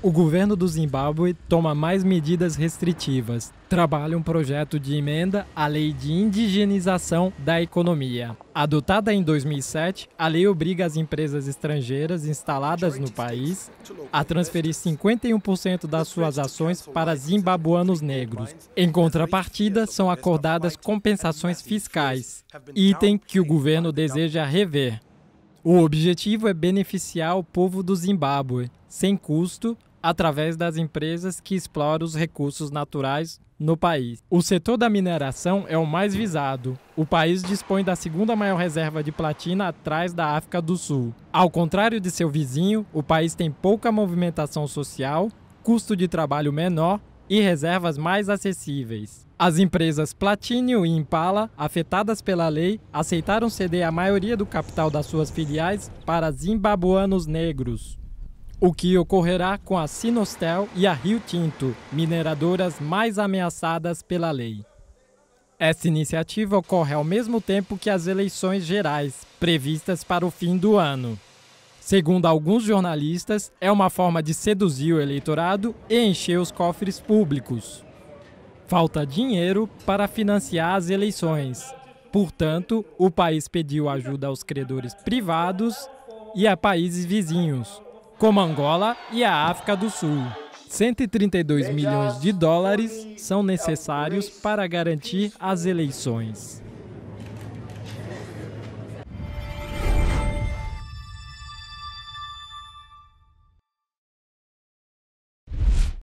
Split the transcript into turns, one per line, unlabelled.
O governo do Zimbábue toma mais medidas restritivas. Trabalha um projeto de emenda à Lei de Indigenização da Economia. Adotada em 2007, a lei obriga as empresas estrangeiras instaladas no país a transferir 51% das suas ações para zimbabuanos negros. Em contrapartida, são acordadas compensações fiscais, item que o governo deseja rever. O objetivo é beneficiar o povo do Zimbábue, sem custo, através das empresas que exploram os recursos naturais no país. O setor da mineração é o mais visado. O país dispõe da segunda maior reserva de platina atrás da África do Sul. Ao contrário de seu vizinho, o país tem pouca movimentação social, custo de trabalho menor e reservas mais acessíveis. As empresas Platinum e Impala, afetadas pela lei, aceitaram ceder a maioria do capital das suas filiais para zimbabuanos negros o que ocorrerá com a Sinostel e a Rio Tinto, mineradoras mais ameaçadas pela lei. Essa iniciativa ocorre ao mesmo tempo que as eleições gerais, previstas para o fim do ano. Segundo alguns jornalistas, é uma forma de seduzir o eleitorado e encher os cofres públicos. Falta dinheiro para financiar as eleições. Portanto, o país pediu ajuda aos credores privados e a países vizinhos, como Angola e a África do Sul. 132 milhões de dólares são necessários para garantir as eleições.